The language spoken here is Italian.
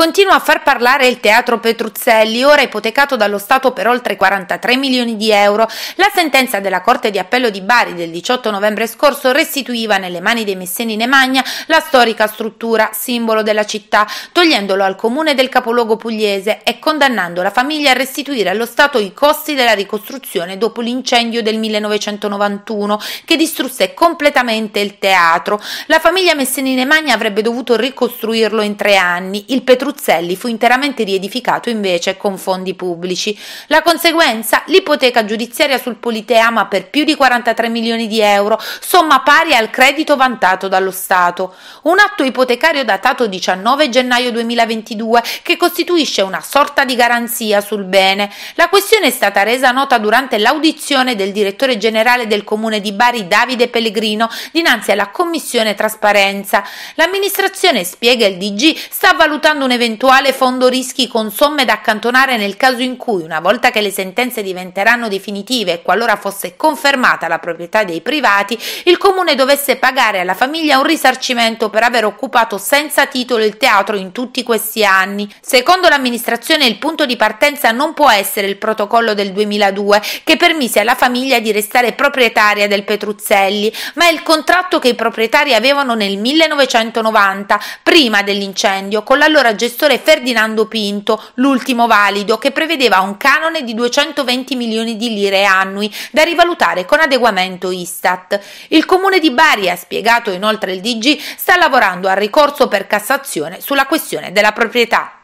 Continua a far parlare il teatro Petruzzelli, ora ipotecato dallo Stato per oltre 43 milioni di euro. La sentenza della Corte di Appello di Bari del 18 novembre scorso restituiva nelle mani dei Messeni Nemagna la storica struttura, simbolo della città, togliendolo al comune del capoluogo pugliese e condannando la famiglia a restituire allo Stato i costi della ricostruzione dopo l'incendio del 1991 che distrusse completamente il teatro. La famiglia Messeni Nemagna avrebbe dovuto ricostruirlo in tre anni. Il Petruzzelli Abruzzelli fu interamente riedificato invece con fondi pubblici. La conseguenza? L'ipoteca giudiziaria sul Politeama per più di 43 milioni di euro, somma pari al credito vantato dallo Stato. Un atto ipotecario datato 19 gennaio 2022 che costituisce una sorta di garanzia sul bene. La questione è stata resa nota durante l'audizione del direttore generale del Comune di Bari Davide Pellegrino dinanzi alla Commissione Trasparenza. L'amministrazione spiega il DG sta valutando un'evoluzione eventuale fondo rischi con somme da accantonare nel caso in cui, una volta che le sentenze diventeranno definitive e qualora fosse confermata la proprietà dei privati, il comune dovesse pagare alla famiglia un risarcimento per aver occupato senza titolo il teatro in tutti questi anni. Secondo l'amministrazione il punto di partenza non può essere il protocollo del 2002 che permise alla famiglia di restare proprietaria del Petruzzelli, ma il contratto che i proprietari avevano nel 1990, prima dell'incendio, con l'allora gestione gestore Ferdinando Pinto, l'ultimo valido, che prevedeva un canone di 220 milioni di lire annui da rivalutare con adeguamento Istat. Il comune di Bari, ha spiegato inoltre il DG, sta lavorando al ricorso per Cassazione sulla questione della proprietà.